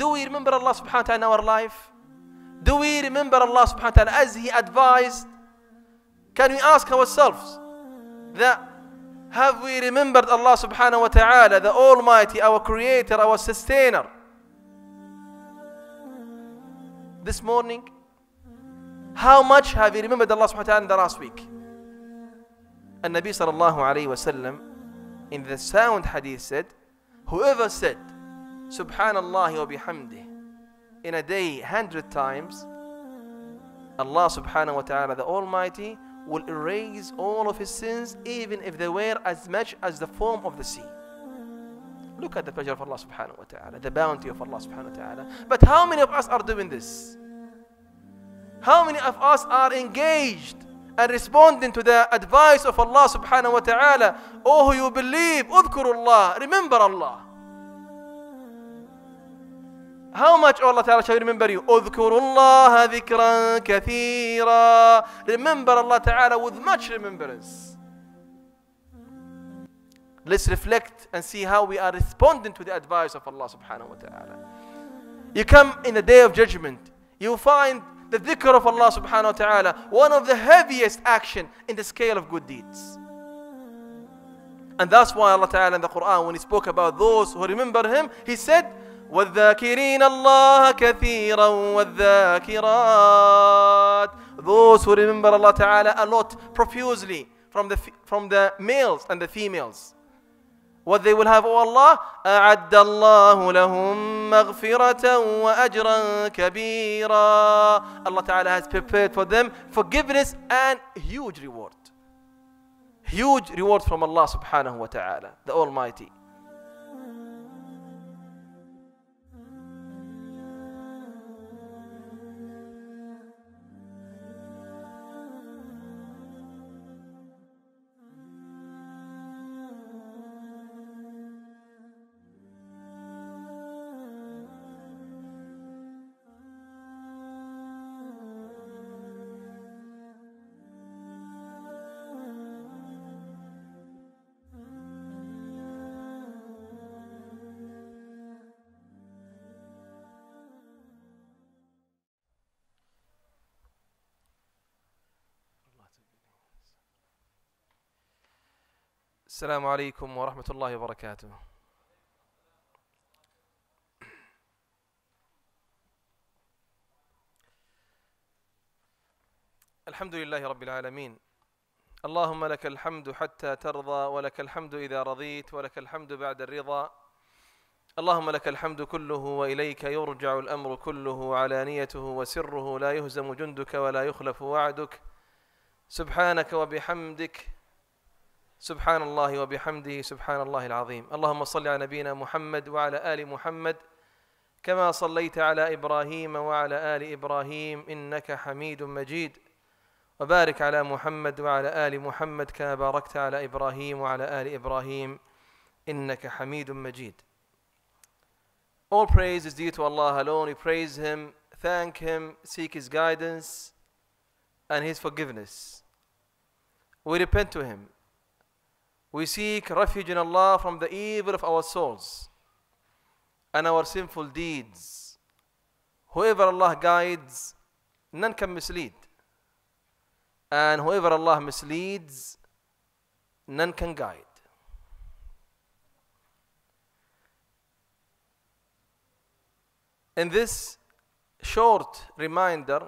Do we remember Allah subhanahu wa ta'ala in our life? Do we remember Allah subhanahu wa ta'ala as He advised? Can we ask ourselves that have we remembered Allah subhanahu wa ta'ala, the Almighty, our Creator, our Sustainer? This morning, how much have you remembered Allah subhanahu wa ta'ala in the last week? And Nabi sallallahu alayhi wa sallam in the sound hadith said, Whoever said, Subhanallah wa bihamdih. In a day, hundred times, Allah subhanahu wa ta'ala, the Almighty, will erase all of his sins, even if they were as much as the foam of the sea. Look at the pleasure of Allah subhanahu wa ta'ala, the bounty of Allah subhanahu wa ta'ala. But how many of us are doing this? How many of us are engaged and responding to the advice of Allah subhanahu wa ta'ala? Oh, you believe, اذكروا remember Allah. How much Allah Ta'ala shall remember you? Udhkurullaha dhikran kathira. Remember Allah Ta'ala with much remembrance. Let's reflect and see how we are responding to the advice of Allah Subhanahu wa Ta'ala. You come in the day of judgment, you find the dhikr of Allah Subhanahu wa Ta'ala, one of the heaviest action in the scale of good deeds. And that's why Allah Ta'ala in the Quran, when He spoke about those who remember Him, He said, والذاكرين الله كثيرا والذاكرات those who remember Allah Ta'ala a lot profusely from the from the males and the females what they will have oh Allah أعد الله لهم مغفرة وأجرا كبيرا Allah Ta'ala has prepared for them forgiveness and huge reward huge reward from Allah Subhanahu wa Ta'ala the Almighty السلام عليكم ورحمة الله وبركاته الحمد لله رب العالمين اللهم لك الحمد حتى ترضى ولك الحمد إذا رضيت ولك الحمد بعد الرضا اللهم لك الحمد كله وإليك يرجع الأمر كله علانيته وسره لا يهزم جندك ولا يخلف وعدك سبحانك وبحمدك سبحان الله وبحمده سبحان الله العظيم اللهم صل على نبينا محمد وعلى ال محمد كما صليت على ابراهيم وعلى ال ابراهيم انك حميد مجيد وبارك على محمد وعلى ال محمد كما باركت على ابراهيم وعلى ال ابراهيم انك حميد مجيد All praise is due to Allah alone. We praise Him, thank Him, seek His guidance and His forgiveness. We repent to Him We seek refuge in Allah from the evil of our souls and our sinful deeds. Whoever Allah guides, none can mislead. And whoever Allah misleads, none can guide. In this short reminder,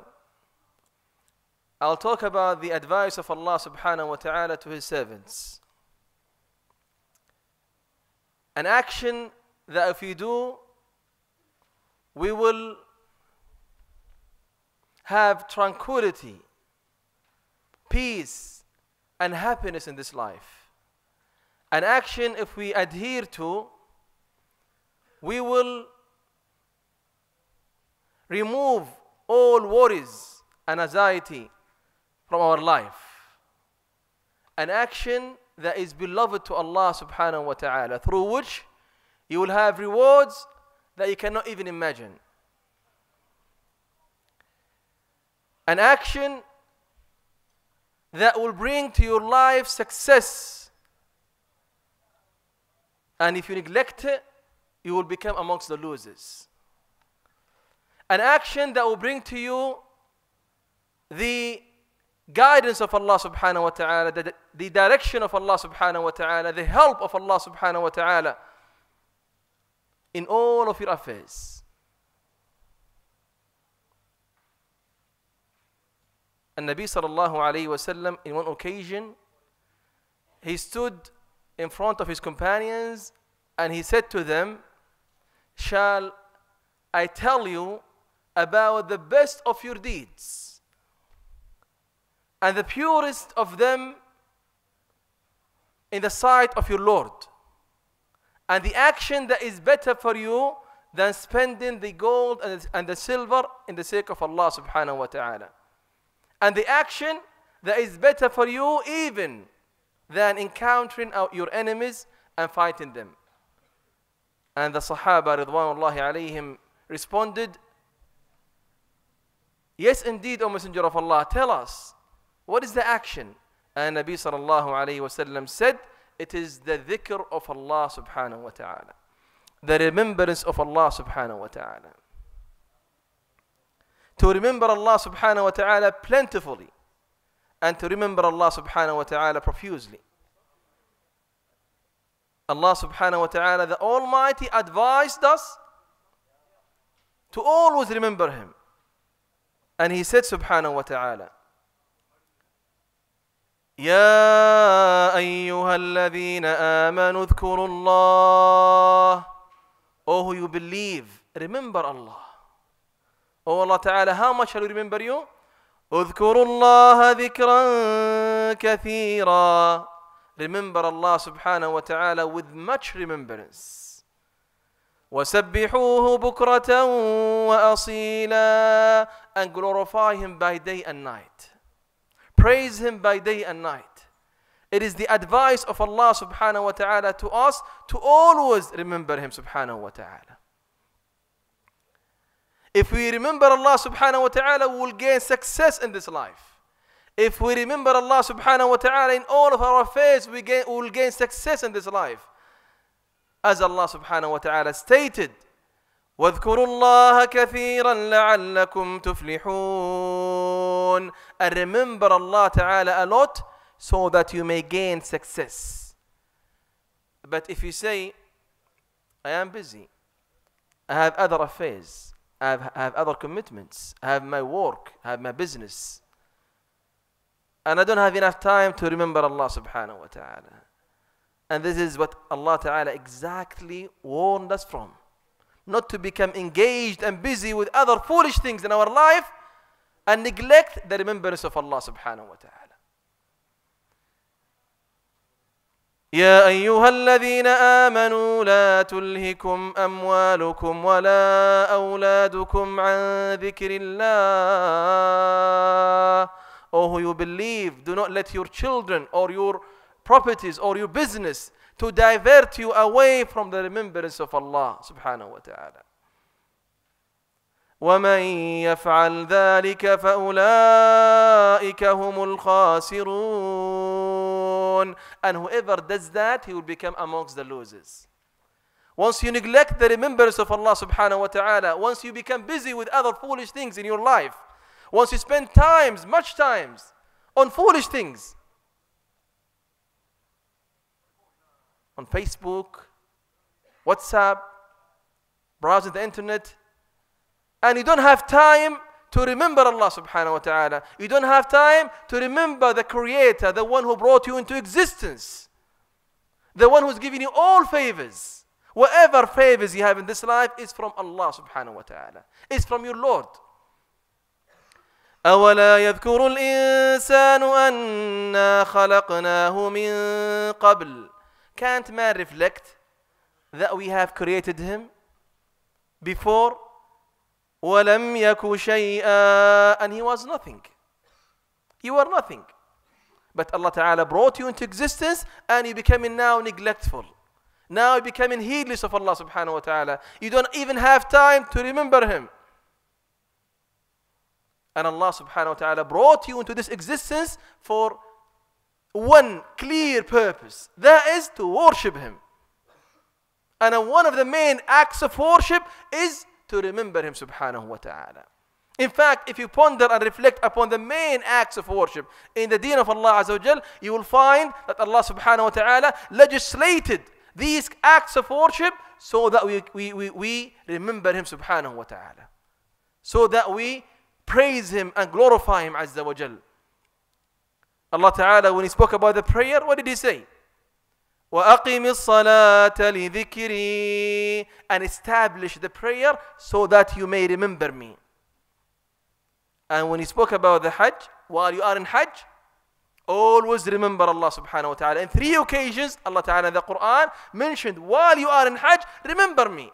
I'll talk about the advice of Allah subhanahu wa ta'ala to his servants. An action that if we do, we will have tranquility, peace, and happiness in this life. An action, if we adhere to, we will remove all worries and anxiety from our life. An action that is beloved to Allah subhanahu wa ta'ala, through which you will have rewards that you cannot even imagine. An action that will bring to your life success. And if you neglect it, you will become amongst the losers. An action that will bring to you the guidance of Allah subhanahu wa ta'ala, the, the direction of Allah subhanahu wa ta'ala, the help of Allah subhanahu wa ta'ala in all of your affairs. And Nabi sallallahu alayhi sallam, in one occasion, he stood in front of his companions and he said to them, Shall I tell you about the best of your deeds? and the purest of them in the sight of your Lord. And the action that is better for you than spending the gold and, the silver in the sake of Allah subhanahu wa ta'ala. And the action that is better for you even than encountering out your enemies and fighting them. And the Sahaba ridwanullahi alayhim responded, Yes indeed, O Messenger of Allah, tell us what is the action? And Nabi sallallahu alayhi wasallam said, it is the dhikr of Allah subhanahu wa ta'ala. The remembrance of Allah subhanahu wa ta'ala. To remember Allah subhanahu wa ta'ala plentifully. And to remember Allah subhanahu wa ta'ala profusely. Allah subhanahu wa ta'ala, the Almighty, advised us to always remember Him. And He said subhanahu wa ta'ala, يا أيها الذين آمنوا اذكروا الله Oh you believe remember Allah Oh Allah Ta'ala how much shall we remember you اذكروا الله ذكرا كثيرا Remember Allah سبحانه وتعالى with much remembrance وسبحوه بكرة وأصيلا and glorify him by day and night Praise Him by day and night. It is the advice of Allah subhanahu wa ta'ala to us to always remember Him subhanahu wa ta'ala. If we remember Allah subhanahu wa ta'ala, we will gain success in this life. If we remember Allah subhanahu wa ta'ala in all of our affairs, we, gain, we will gain success in this life. As Allah subhanahu wa ta'ala stated, واذكروا الله كثيرا لعلكم تفلحون and remember Allah Ta'ala a lot so that you may gain success. But if you say, I am busy, I have other affairs, I have, I have other commitments, I have my work, I have my business, and I don't have enough time to remember Allah subhanahu wa ta'ala. And this is what Allah Ta'ala exactly warned us from. Not to become engaged and busy with other foolish things in our life and neglect the remembrance of Allah subhanahu wa ta'ala. يا أيها الذين آمنوا لا تلهكم أموالكم ولا أولادكم عن ذكر الله Oh, who you believe, do not let your children or your properties or your business to divert you away from the remembrance of Allah subhanahu wa ta'ala. ومن يفعل ذلك فأولئك هم الخاسرون and whoever does that he will become amongst the losers once you neglect the remembrance of Allah subhanahu wa ta'ala once you become busy with other foolish things in your life once you spend times much times on foolish things on Facebook WhatsApp browsing the internet and you don't have time to remember Allah subhanahu wa ta'ala. You don't have time to remember the creator, the one who brought you into existence, the one who's giving you all favors. Whatever favors you have in this life is from Allah subhanahu wa ta'ala. It's from your Lord. أولا يذكر الإنسان أنا خلقناه من قبل Can't man reflect that we have created him before وَلَمْ يَكُ شَيْئًا And he was nothing. You were nothing. But Allah Ta'ala brought you into existence and you becoming now neglectful. Now you're becoming heedless of Allah Subhanahu wa Ta'ala. You don't even have time to remember Him. And Allah Subhanahu wa Ta'ala brought you into this existence for one clear purpose. That is to worship Him. And one of the main acts of worship is to remember Him subhanahu wa ta'ala. In fact, if you ponder and reflect upon the main acts of worship in the deen of Allah Azza wa you will find that Allah subhanahu wa ta'ala legislated these acts of worship so that we, we, we, we remember Him subhanahu wa ta'ala. So that we praise Him and glorify Him Azza wa Jal. Allah Ta'ala, when He spoke about the prayer, what did He say? وأقم الصلاة لذكري and establish the prayer so that you may remember me. And when he spoke about the Hajj, while you are in Hajj, always remember Allah subhanahu wa ta'ala. In three occasions, Allah ta'ala in the Quran mentioned, while you are in Hajj, remember me.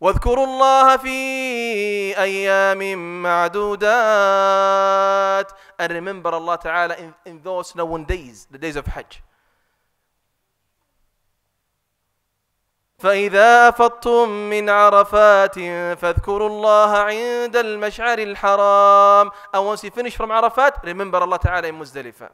واذكروا الله في أيام معدودات and remember Allah Ta'ala in, in those known days the days of Hajj فإذا أفضتم من عرفات فاذكروا الله عند المشعر الحرام And once you finish from عرفات remember Allah تعالى in Muzdalifah.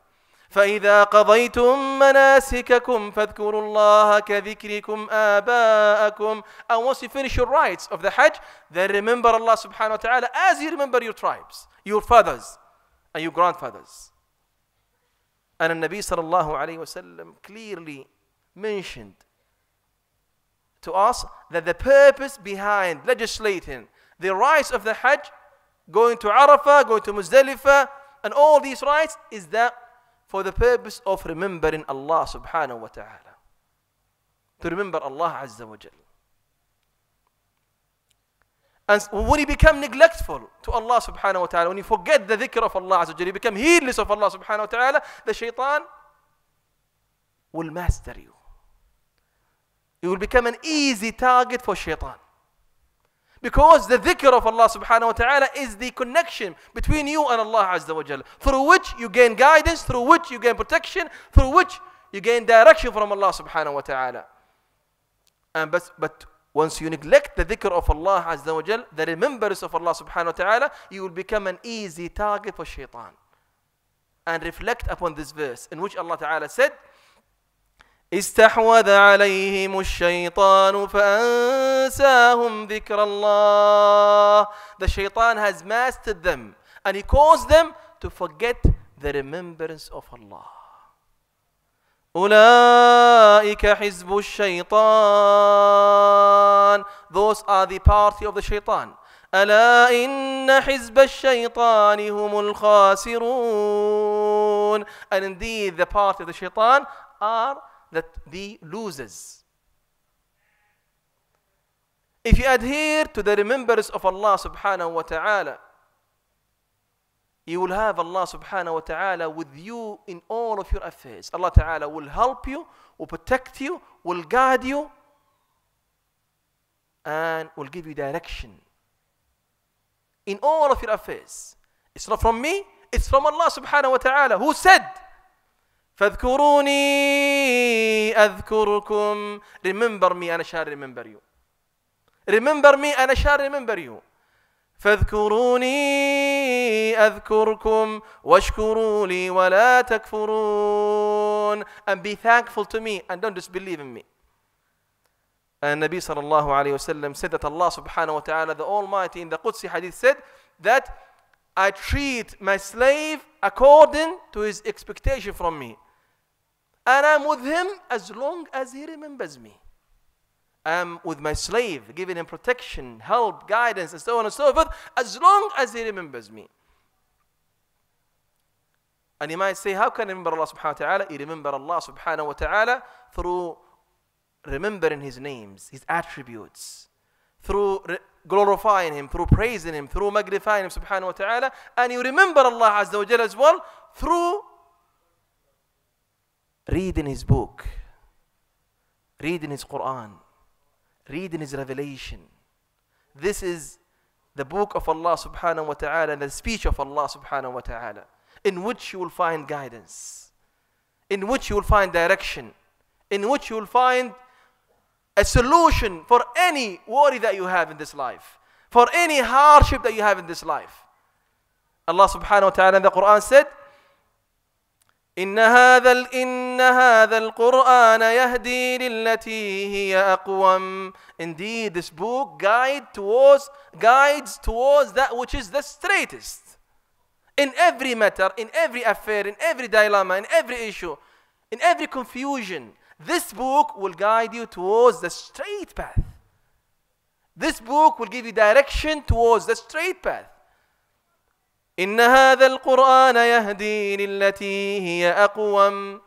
فإذا قضيتم مناسككم فاذكروا الله كذكركم آباءكم And once you finish your rites of the Hajj, then remember Allah سبحانه وتعالى as you remember your tribes, your fathers and your grandfathers. And النبي صلى الله عليه وسلم clearly mentioned to us that the purpose behind legislating the rights of the Hajj, going to Arafah, going to Muzdalifah, and all these rights is that for the purpose of remembering Allah subhanahu wa ta'ala. To remember Allah Azza wa Jal. And when you become neglectful to Allah subhanahu wa ta'ala, when you forget the dhikr of Allah Azza wa Jal, you become heedless of Allah subhanahu wa ta'ala, the shaitan will master you. You will become an easy target for shaitan. Because the dhikr of Allah subhanahu wa ta'ala is the connection between you and Allah azza wa jalla. Through which you gain guidance, through which you gain protection, through which you gain direction from Allah subhanahu wa ta'ala. And but, but once you neglect the dhikr of Allah azza wa jal, the remembrance of Allah subhanahu wa ta'ala, you will become an easy target for shaitan. And reflect upon this verse in which Allah ta'ala said, استحوذ عليهم الشيطان فأنساهم ذكر الله. The shaitan has mastered them and he caused them to forget the remembrance of Allah. أولئك حزب الشيطان. Those are the party of the shaitan. ألا إن حزب الشيطان هم الخاسرون. And indeed the party of the shaitan are that the losers. If you adhere to the remembrance of Allah subhanahu wa ta'ala, you will have Allah subhanahu wa ta'ala with you in all of your affairs. Allah ta'ala will help you, will protect you, will guide you, and will give you direction in all of your affairs. It's not from me, it's from Allah subhanahu wa ta'ala who said, فاذكروني أذكركم remember me أنا shall remember you remember me أنا shall remember you فاذكروني أذكركم واشكروا لي ولا تكفرون and be thankful to me and don't disbelieve in me النبي صلى الله عليه وسلم said that Allah subhanahu wa ta'ala the Almighty in the Qudsi hadith said that I treat my slave according to his expectation from me And I'm with him as long as he remembers me. I'm with my slave, giving him protection, help, guidance, and so on and so forth, as long as he remembers me. And you might say, how can I remember Allah subhanahu wa ta'ala? You remember Allah subhanahu wa ta'ala through remembering his names, his attributes, through glorifying him, through praising him, through magnifying him subhanahu wa ta'ala. And you remember Allah azza wa jalla as well through Read in his book. Read in his Quran. Read in his revelation. This is the book of Allah subhanahu wa ta'ala and the speech of Allah subhanahu wa ta'ala in which you will find guidance, in which you will find direction, in which you will find a solution for any worry that you have in this life, for any hardship that you have in this life. Allah subhanahu wa ta'ala in the Quran said, إن هذا إن هذا القرآن يهدي للتي هي أقوم. Indeed, this book guides towards, guides towards that which is the straightest. In every matter, in every affair, in every dilemma, in every issue, in every confusion, this book will guide you towards the straight path. This book will give you direction towards the straight path. إن هذا القرآن يهدي للتي هي أقوم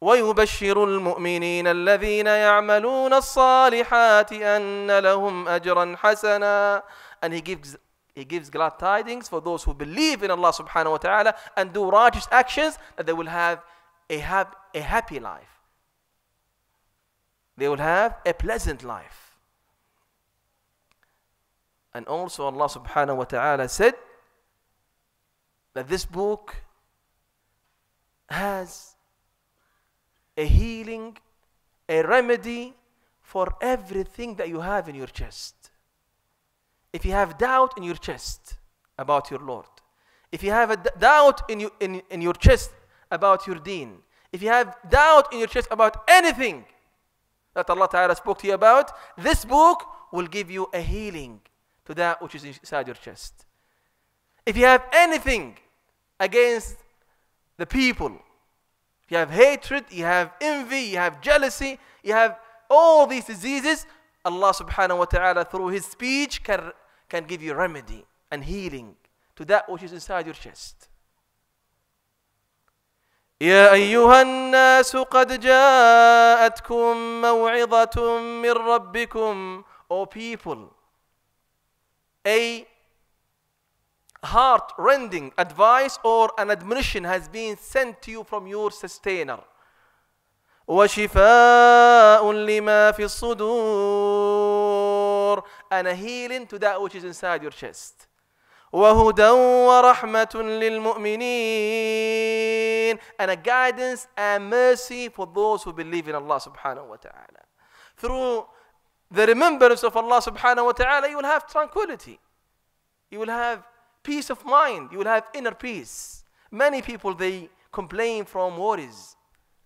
ويبشر المؤمنين الذين يعملون الصالحات أن لهم أجرا حسنا and he gives He gives glad tidings for those who believe in Allah subhanahu wa ta'ala and do righteous actions that they will have a, have a happy life. They will have a pleasant life. And also Allah subhanahu wa ta'ala said, that this book has a healing, a remedy for everything that you have in your chest. If you have doubt in your chest about your Lord, if you have a doubt in, you, in, in your chest about your deen, if you have doubt in your chest about anything that Allah Ta'ala spoke to you about, this book will give you a healing to that which is inside your chest. If you have anything against the people. You have hatred, you have envy, you have jealousy, you have all these diseases. Allah subhanahu wa ta'ala through His speech can, can give you remedy and healing to that which is inside your chest. يا أيها الناس قد جاءتكم موعظة من ربكم O people, a heart rending advice or an admonition has been sent to you from your sustainer. وشفاء لما في الصدور and a healing to that which is inside your chest وهدى ورحمة للمؤمنين and a guidance and mercy for those who believe in Allah subhanahu wa ta'ala through the remembrance of Allah subhanahu wa ta'ala you will have tranquility you will have peace of mind. You will have inner peace. Many people, they complain from worries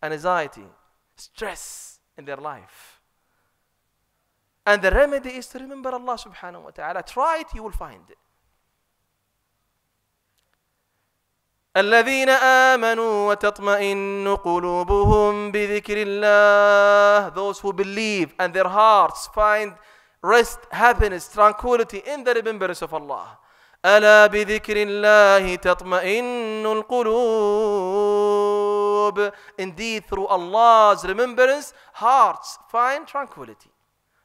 anxiety, stress in their life. And the remedy is to remember Allah subhanahu wa ta'ala. Try it, you will find it. الذين آمنوا وتطمئن قلوبهم بذكر الله Those who believe and their hearts find rest, happiness, tranquility in the remembrance of Allah. ألا بذكر الله تطمئن القلوب Indeed through Allah's remembrance hearts find tranquility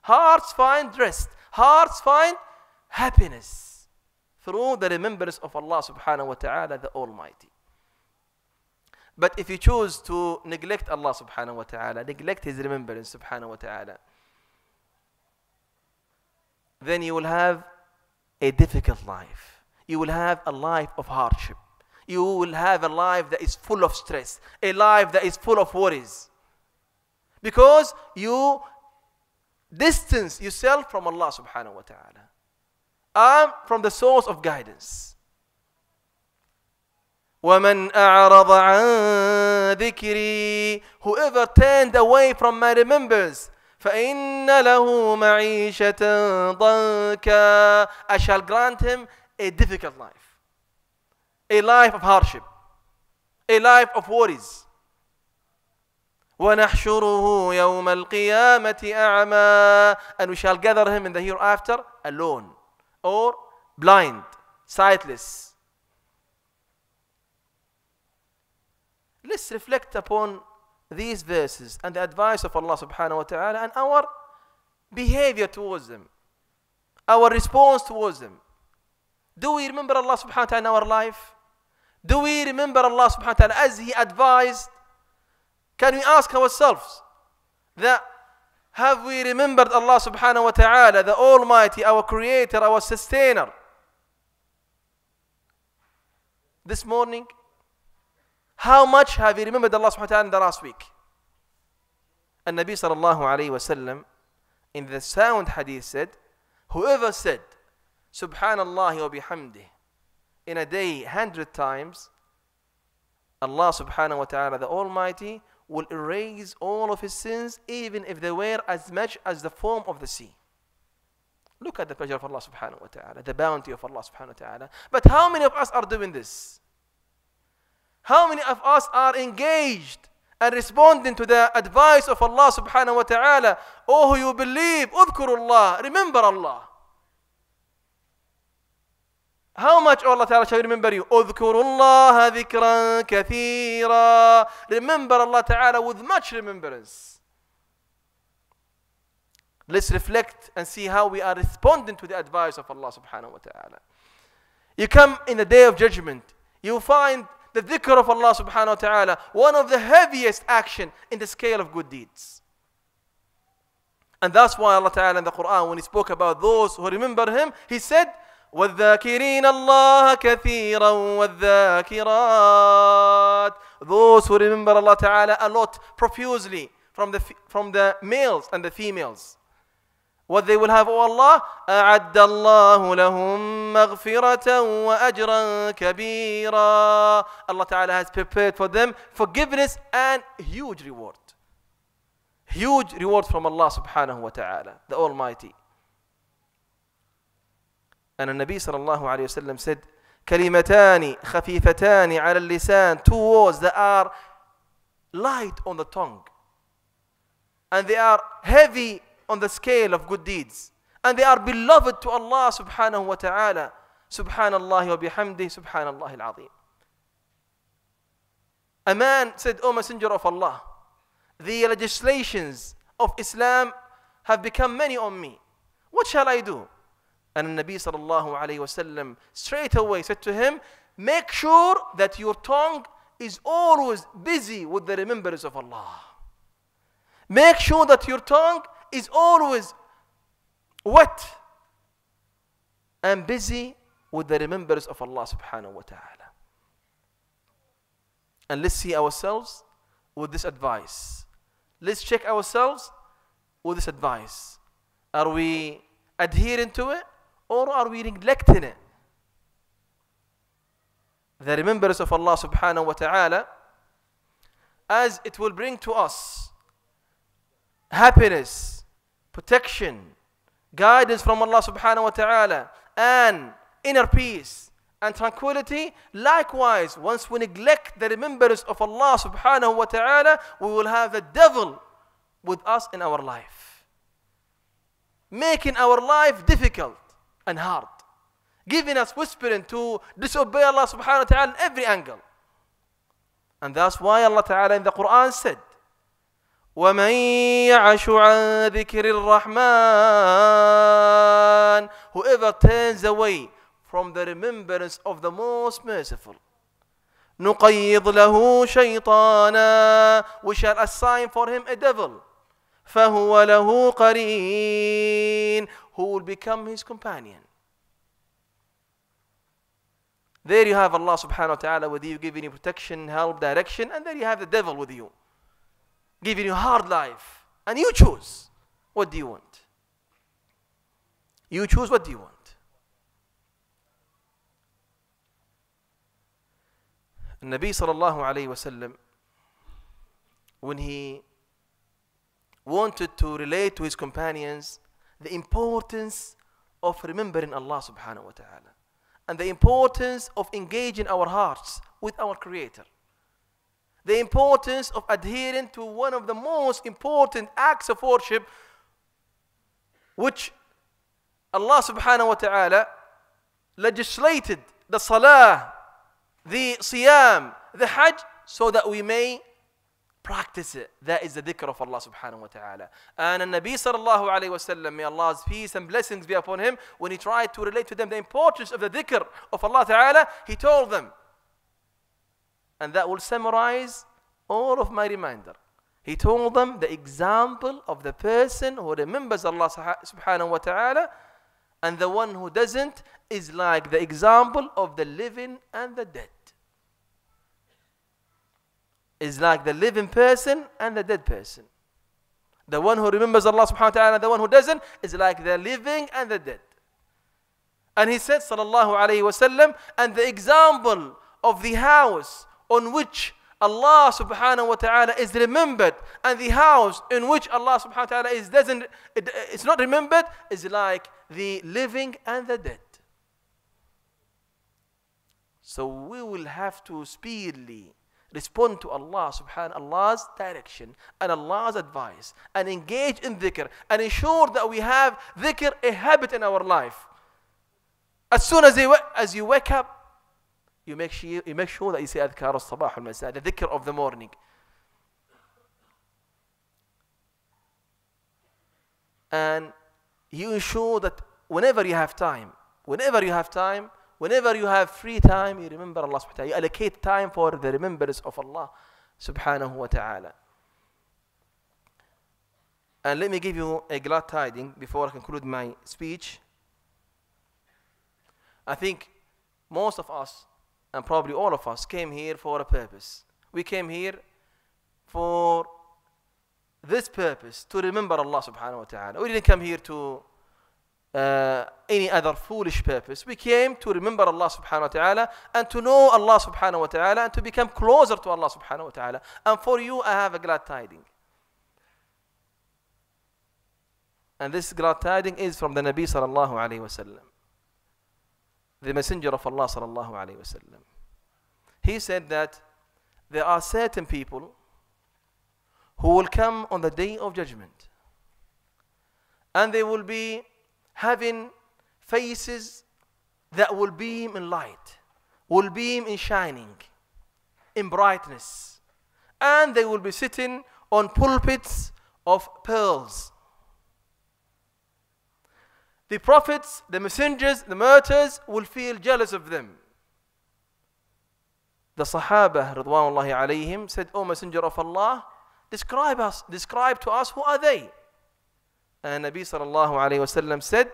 Hearts find rest Hearts find happiness Through the remembrance of Allah subhanahu wa ta'ala the Almighty But if you choose to neglect Allah subhanahu wa ta'ala Neglect His remembrance subhanahu wa ta'ala Then you will have a difficult life. You will have a life of hardship. You will have a life that is full of stress, a life that is full of worries. Because you distance yourself from Allah subhanahu wa ta'ala. from the source of guidance. ومن أعرض عن ذكري Whoever turned away from my remembrance فإن له معيشة ضنكا I shall grant him a difficult life a life of hardship a life of worries ونحشره يوم القيامة أعمى and we shall gather him in the hereafter alone or blind sightless let's reflect upon these verses and the advice of Allah subhanahu wa ta'ala and our behavior towards them, our response towards them. Do we remember Allah subhanahu wa ta'ala in our life? Do we remember Allah subhanahu wa ta'ala as He advised? Can we ask ourselves that have we remembered Allah subhanahu wa ta'ala, the Almighty, our Creator, our Sustainer? This morning, how much have you remembered Allah subhanahu wa ta'ala in the last week? And Nabi sallallahu alayhi wasallam in the sound hadith said, Whoever said Subhanallah wa bihamdih in a day hundred times, Allah subhanahu wa ta'ala the Almighty will erase all of his sins even if they were as much as the foam of the sea. Look at the pleasure of Allah subhanahu wa ta'ala, the bounty of Allah subhanahu wa ta'ala. But how many of us are doing this? How many of us are engaged and responding to the advice of Allah subhanahu wa ta'ala? Oh, you believe, udhkurullah, remember Allah. How much Allah Ta'ala shall remember you? Udhkurullah dhikran kathira. Remember Allah Ta'ala with much remembrance. Let's reflect and see how we are responding to the advice of Allah Subhanahu wa Ta'ala. You come in the day of judgment, you find the dhikr of Allah subhanahu wa ta'ala, one of the heaviest action in the scale of good deeds. And that's why Allah Ta'ala in the Quran, when He spoke about those who remember Him, He said, والذاكرين الله كثيرا والذاكرات Those who remember Allah Ta'ala a lot profusely from the, from the males and the females what they will have, O oh Allah, أعد الله لهم مغفرة وأجرا كبيرا. Allah Ta'ala has prepared for them forgiveness and huge reward. Huge reward from Allah subhanahu wa ta'ala, the Almighty. And the Nabi sallallahu alayhi wasallam said, كلمتان خفيفتان على اللسان two words that are light on the tongue and they are heavy on the scale of good deeds. And they are beloved to Allah subhanahu wa ta'ala. Subhanallah wa bihamdi, subhanallah al-azim. A man said, O Messenger of Allah, the legislations of Islam have become many on me. What shall I do? And the Nabi sallallahu alayhi wasallam straight away said to him, Make sure that your tongue is always busy with the remembrance of Allah. Make sure that your tongue is always wet and busy with the remembrance of Allah subhanahu wa ta'ala. And let's see ourselves with this advice. Let's check ourselves with this advice. Are we adhering to it or are we neglecting it? The remembrance of Allah subhanahu wa ta'ala as it will bring to us happiness protection, guidance from Allah subhanahu wa ta'ala, and inner peace and tranquility. Likewise, once we neglect the remembrance of Allah subhanahu wa ta'ala, we will have the devil with us in our life, making our life difficult and hard, giving us whispering to disobey Allah subhanahu wa ta'ala in every angle. And that's why Allah Ta'ala in the Quran said, ومن يعش عن ذكر الرحمن whoever turns away from the remembrance of the most merciful نقيض له شيطانا we shall assign for him a devil فهو له قرين who will become his companion there you have Allah subhanahu wa ta'ala with you giving you protection help direction and there you have the devil with you giving you hard life. And you choose. What do you want? You choose what do you want? النبي صلى الله عليه وسلم when he wanted to relate to his companions the importance of remembering Allah subhanahu wa ta'ala and the importance of engaging our hearts with our creator the importance of adhering to one of the most important acts of worship, which Allah subhanahu wa ta'ala legislated the salah, the siyam, the hajj, so that we may practice it. That is the dhikr of Allah subhanahu wa ta'ala. And the Nabi sallallahu alayhi wa sallam, may Allah's peace and blessings be upon him, when he tried to relate to them the importance of the dhikr of Allah ta'ala, he told them, and that will summarize all of my reminder. He told them the example of the person who remembers Allah subhanahu wa ta'ala and the one who doesn't is like the example of the living and the dead. Is like the living person and the dead person. The one who remembers Allah subhanahu wa ta'ala and the one who doesn't is like the living and the dead. And he said, sallallahu alayhi wasallam, and the example of the house on which Allah subhanahu wa ta'ala is remembered and the house in which Allah subhanahu wa ta'ala is doesn't it, it's not remembered is like the living and the dead. So we will have to speedily respond to Allah subhanahu Allah's direction and Allah's advice and engage in dhikr and ensure that we have dhikr a habit in our life. As soon as, they, as you wake up, you make sure, you make sure that you say أذكار الصباح والمساء, the dhikr of the morning. And you ensure that whenever you have time, whenever you have time, whenever you have free time, you remember Allah subhanahu wa ta'ala. You allocate time for the remembrance of Allah subhanahu wa ta'ala. And let me give you a glad tiding before I conclude my speech. I think most of us and probably all of us came here for a purpose. We came here for this purpose to remember Allah subhanahu wa ta'ala. We didn't come here to uh, any other foolish purpose. We came to remember Allah subhanahu wa ta'ala and to know Allah subhanahu wa ta'ala and to become closer to Allah subhanahu wa ta'ala. And for you, I have a glad tiding. And this glad tiding is from the Nabi sallallahu alayhi wa sallam the Messenger of Allah sallallahu alaihi wasallam. He said that there are certain people who will come on the day of judgment and they will be having faces that will beam in light, will beam in shining, in brightness, and they will be sitting on pulpits of pearls the prophets, the messengers, the martyrs will feel jealous of them. The Sahaba Ridwanullahi said, O Messenger of Allah, describe us, describe to us who are they? And Nabi sallallahu said,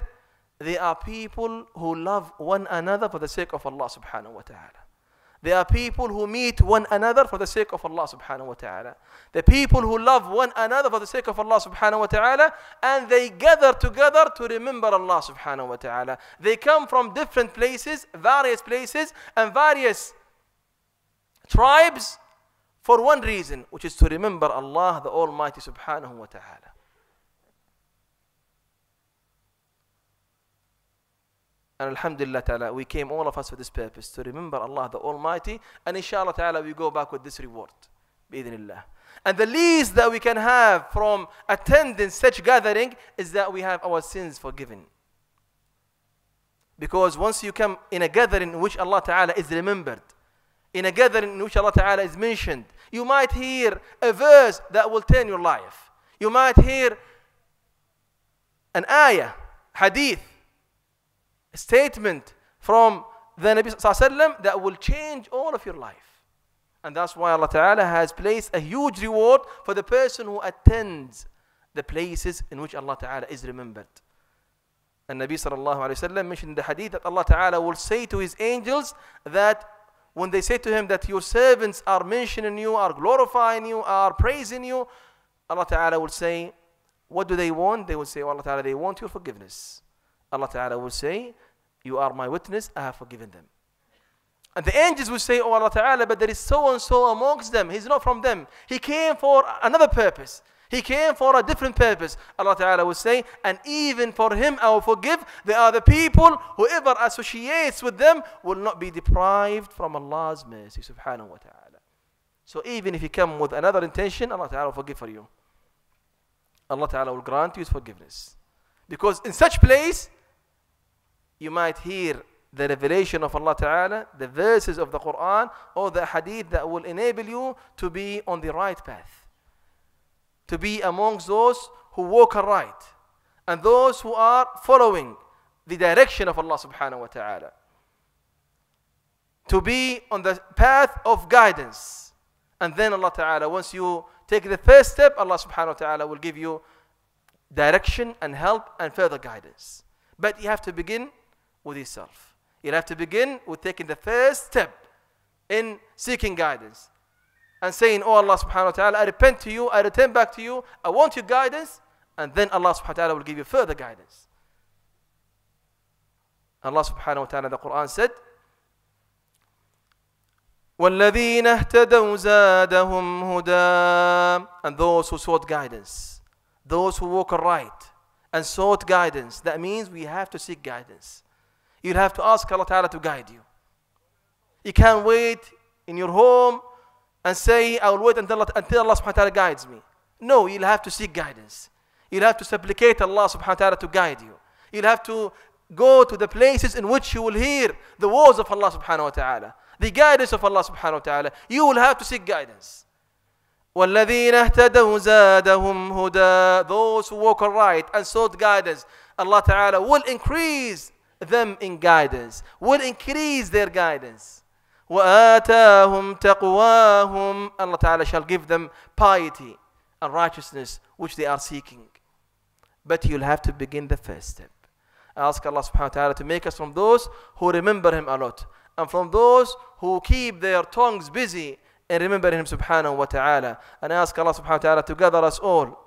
They are people who love one another for the sake of Allah subhanahu wa ta'ala. They are people who meet one another for the sake of Allah subhanahu wa ta'ala. The people who love one another for the sake of Allah subhanahu wa ta'ala and they gather together to remember Allah subhanahu wa ta'ala. They come from different places, various places and various tribes for one reason, which is to remember Allah the Almighty subhanahu wa ta'ala. And Alhamdulillah ta'ala, we came all of us for this purpose, to remember Allah the Almighty, and inshallah ta'ala we go back with this reward. Bidnillah. And the least that we can have from attending such gathering is that we have our sins forgiven. Because once you come in a gathering in which Allah Ta'ala is remembered, in a gathering in which Allah Ta'ala is mentioned, you might hear a verse that will turn your life. You might hear an ayah, hadith, statement from the Nabi Sallallahu that will change all of your life. And that's why Allah Ta'ala has placed a huge reward for the person who attends the places in which Allah Ta'ala is remembered. And Nabi Sallallahu Alaihi Wasallam mentioned in the hadith that Allah Ta'ala will say to his angels that when they say to him that your servants are mentioning you, are glorifying you, are praising you, Allah Ta'ala will say, what do they want? They will say, oh, Allah Ta'ala, they want your forgiveness. Allah Ta'ala will say, You are my witness, I have forgiven them. And the angels will say, Oh Allah Ta'ala, but there is so and so amongst them. He's not from them. He came for another purpose. He came for a different purpose. Allah Ta'ala will say, And even for him I will forgive. the other people, whoever associates with them will not be deprived from Allah's mercy. Subhanahu wa ta'ala. So even if you come with another intention, Allah Ta'ala will forgive for you. Allah Ta'ala will grant you his forgiveness. Because in such place, you might hear the revelation of Allah Ta'ala, the verses of the Quran, or the hadith that will enable you to be on the right path. To be amongst those who walk aright and those who are following the direction of Allah Subhanahu wa Ta'ala. To be on the path of guidance. And then Allah Ta'ala, once you take the first step, Allah Subhanahu wa Ta'ala will give you direction and help and further guidance. But you have to begin with yourself. You'll have to begin with taking the first step in seeking guidance and saying, Oh Allah subhanahu wa ta'ala, I repent to you, I return back to you, I want your guidance, and then Allah subhanahu wa ta'ala will give you further guidance. Allah subhanahu wa ta'ala, the Quran said, والذين اهتدوا زادهم هدى and those who sought guidance those who walk right and sought guidance that means we have to seek guidance You'll have to ask Allah Ta'ala to guide you. You can't wait in your home and say, I will wait until until Allah subhanahu wa ta'ala guides me. No, you'll have to seek guidance. You'll have to supplicate Allah subhanahu wa ta'ala to guide you. You'll have to go to the places in which you will hear the words of Allah subhanahu wa ta'ala, the guidance of Allah subhanahu wa ta'ala. You will have to seek guidance. والذين اهتدوا زادهم هدى Those who walk aright and sought guidance, Allah Ta'ala will increase them in guidance, will increase their guidance. وَآتَاهُمْ تَقْوَاهُمْ Allah Ta'ala shall give them piety and righteousness which they are seeking. But you'll have to begin the first step. I ask Allah subhanahu wa ta'ala to make us from those who remember Him a lot and from those who keep their tongues busy in remembering Him subhanahu wa ta'ala. And I ask Allah subhanahu wa ta'ala to gather us all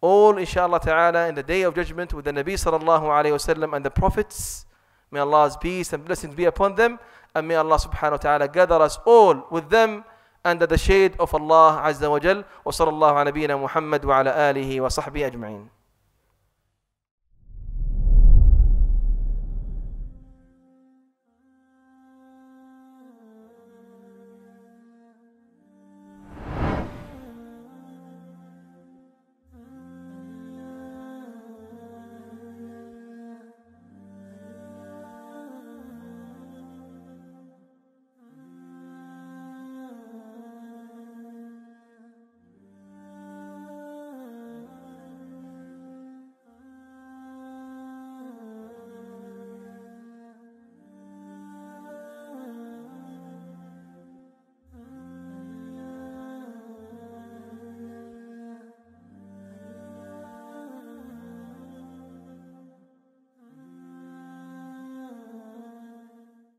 all inshallah ta'ala in the day of judgment with the Nabi sallallahu alayhi wasallam and the prophets. May Allah's peace and blessings be upon them. And may Allah subhanahu wa ta'ala gather us all with them under the shade of Allah azza wa jal. Wa sallallahu ala nabina Muhammad wa ala alihi wa sahbihi ajma'in.